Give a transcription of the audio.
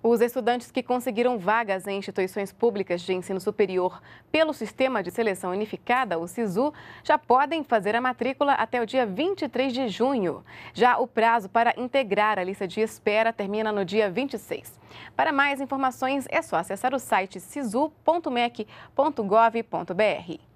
Os estudantes que conseguiram vagas em instituições públicas de ensino superior pelo Sistema de Seleção Unificada, o SISU, já podem fazer a matrícula até o dia 23 de junho. Já o prazo para integrar a lista de espera termina no dia 26. Para mais informações, é só acessar o site sisu.mec.gov.br.